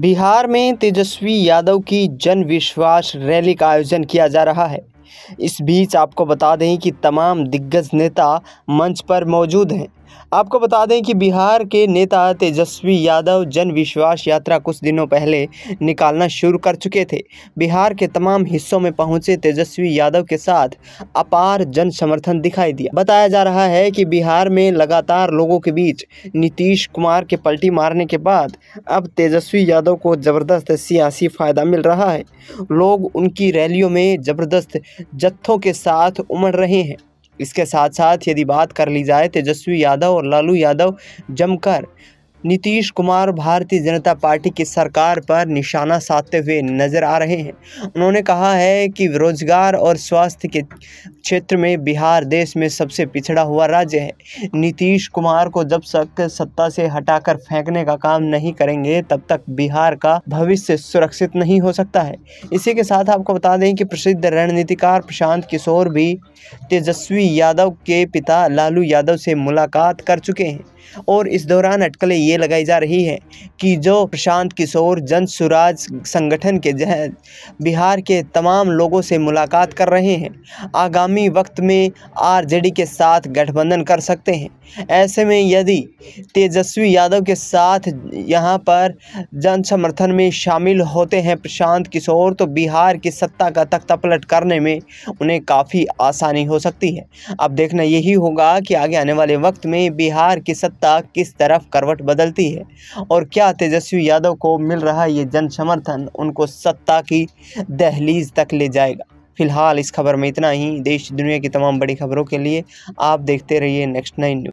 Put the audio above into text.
बिहार में तेजस्वी यादव की जन विश्वास रैली का आयोजन किया जा रहा है इस बीच आपको बता दें कि तमाम दिग्गज नेता मंच पर मौजूद हैं आपको बता दें कि बिहार के नेता तेजस्वी यादव जन विश्वास यात्रा कुछ दिनों पहले निकालना शुरू कर चुके थे बिहार के तमाम हिस्सों में पहुंचे तेजस्वी यादव के साथ अपार जन समर्थन दिखाई दिया बताया जा रहा है कि बिहार में लगातार लोगों के बीच नीतीश कुमार के पलटी मारने के बाद अब तेजस्वी यादव को ज़बरदस्त सियासी फ़ायदा मिल रहा है लोग उनकी रैलियों में ज़बरदस्त जत्थों के साथ उमड़ रहे हैं इसके साथ साथ यदि बात कर ली जाए तेजस्वी यादव और लालू यादव जमकर नीतीश कुमार भारतीय जनता पार्टी की सरकार पर निशाना साधते हुए नजर आ रहे हैं उन्होंने कहा है कि रोजगार और स्वास्थ्य के क्षेत्र में बिहार देश में सबसे पिछड़ा हुआ राज्य है नीतीश कुमार को जब तक सत्ता से हटाकर फेंकने का काम नहीं करेंगे तब तक बिहार का भविष्य सुरक्षित नहीं हो सकता है इसी के साथ आपको बता दें कि प्रसिद्ध रणनीतिकार प्रशांत किशोर भी तेजस्वी यादव के पिता लालू यादव से मुलाकात कर चुके हैं और इस दौरान अटकले ये लगाई जा रही है कि जो प्रशांत किशोर जन स्वराज संगठन के जहन बिहार के तमाम लोगों से मुलाकात कर रहे हैं आगामी वक्त में आरजेडी के साथ गठबंधन कर सकते हैं ऐसे में यदि तेजस्वी यादव के साथ यहाँ पर जन समर्थन में शामिल होते हैं प्रशांत किशोर तो बिहार की सत्ता का तख्ता पलट करने में उन्हें काफ़ी आसानी हो सकती है अब देखना यही होगा कि आगे आने वाले वक्त में बिहार की सत्ता किस तरफ करवट बदल बदलती है और क्या तेजस्वी यादव को मिल रहा ये जन समर्थन उनको सत्ता की दहलीज तक ले जाएगा फिलहाल इस खबर में इतना ही देश दुनिया की तमाम बड़ी खबरों के लिए आप देखते रहिए नेक्स्ट नाइन न्यूज़